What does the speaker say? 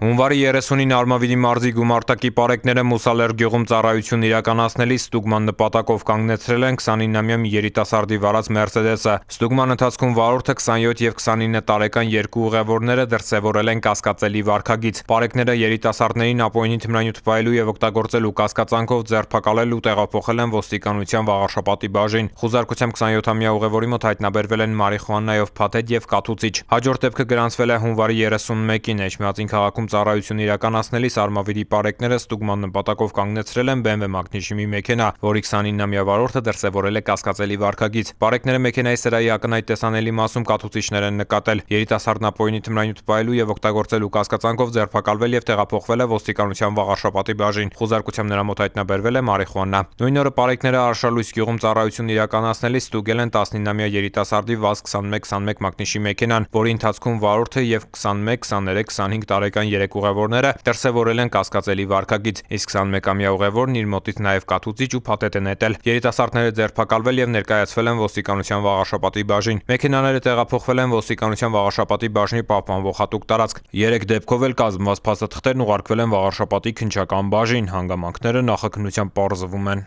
Հունվարի 30-ին Արմավիրի մարզի գումարտակի պարեկները Մուսալեր գյուղում ծառայություն իրականացնելիս ստուգման նպատակով կանգնեցրել են 29-ամյա մի երիտասարդի վարած Mercedes-ը։ Ստուգման ընթացքում վարորդը 27 եւ 29 տարեկան երկու ուղևորները դրսևորել են կասկածելի վարքագիծ։ Պարեկները երիտասարդներին ապօինի թմրանյութ պահելու եւ օգտագործելու կասկածանքով ձերբակալել ու տեղափոխել են ոստիկանության վաղարշապատի բաժին։ Խուզարկությամբ 27-ամյա ուղևորի մոտ հայտնաբերվել են մարիխուանայով փաթեթ եւ կաթուցիչ։ Հաջորդ դեպքը գրանցվել է հունվարի 31-ին Էջմիածին քաղաքում ծառայությունը իրականացնելիս Արմավիրի պարեկները ստուգման նպատակով կանգնեցրել են BMW մագնիշիմի մեքենա, որի 29-ամյա վարորդը դրսևորել է կասկածելի վարքագիծ։ Պարեկները մեքենայի սրահի ակնայտ տեսանելի մասում կաթուցիչներ են նկատել։ Երիտասարդ Նապոյինի թմրանյութ պահելու եւ օգտագործելու կասկածանքով ձերբակալվել եւ տեղափոխվել է ոստիկանության վաղարշապատի բաժին։ Խոզարկությամբ նրա մոտ հայտնաբերվել է մարիխուանա։ Նույն օրը պարեկները Արշալույս գյուղում ծառայությունը իրականացնելիս ստուգել են 19-ամյա երիտասարդի ՎԱԶ 2121 մագնիշի մեքենան, որի ընթացքում վարորդը եւ 21, 23, 25 տարեկան 23 ուղևորները դրսևորել են կասկածելի վարքագիծ, իսկ 21-ամյա ուղևորն իր մոտից նաև կաթուցիչ ու փաթեթ են նետել։ Երիտասարդները ձերբակալվել եւ ներկայացվել են ոստիկանության վաղաշապատի բաժին։ Մեքենաները տեղափոխվել են ոստիկանության վաղաշապատի բաժնի պահպանվող հատուկ տարածք։ 3 դեպքով էլ կազմված փաստաթղթերն ուղարկվել են վաղարշապատի քնչական բաժին, հանգամանքները նախաքննության պարզվում են։